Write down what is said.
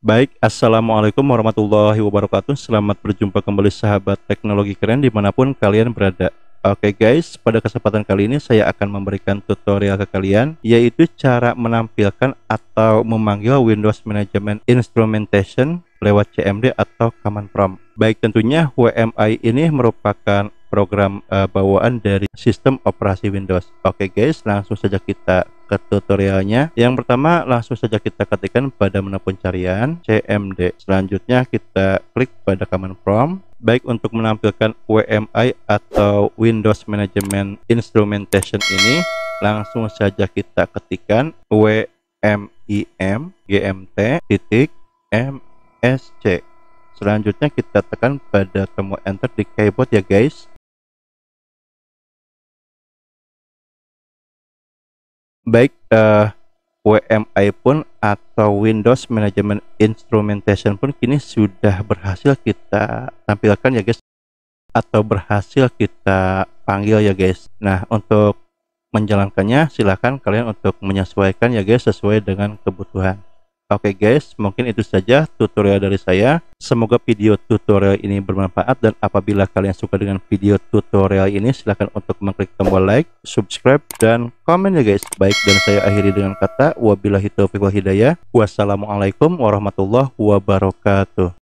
Baik, Assalamualaikum warahmatullahi wabarakatuh Selamat berjumpa kembali sahabat teknologi keren dimanapun kalian berada Oke guys, pada kesempatan kali ini saya akan memberikan tutorial ke kalian Yaitu cara menampilkan atau memanggil Windows Management Instrumentation lewat CMD atau Command Prompt Baik tentunya WMI ini merupakan program uh, bawaan dari sistem operasi Windows. Oke guys, langsung saja kita ke tutorialnya. Yang pertama langsung saja kita ketikkan pada menu pencarian CMD. Selanjutnya kita klik pada command prompt baik untuk menampilkan WMI atau Windows Management Instrumentation ini langsung saja kita ketikkan wmimgmt.msc GMT MSC selanjutnya kita tekan pada tombol enter di keyboard ya guys baik uh, eh, WMI pun atau Windows Management Instrumentation pun kini sudah berhasil kita tampilkan ya guys atau berhasil kita panggil ya guys nah untuk menjalankannya silahkan kalian untuk menyesuaikan ya guys sesuai dengan kebutuhan Oke okay guys, mungkin itu saja tutorial dari saya. Semoga video tutorial ini bermanfaat dan apabila kalian suka dengan video tutorial ini silahkan untuk mengklik tombol like, subscribe, dan komen ya guys. Baik, dan saya akhiri dengan kata wabillahi taufiq wal hidayah. Wassalamualaikum warahmatullahi wabarakatuh.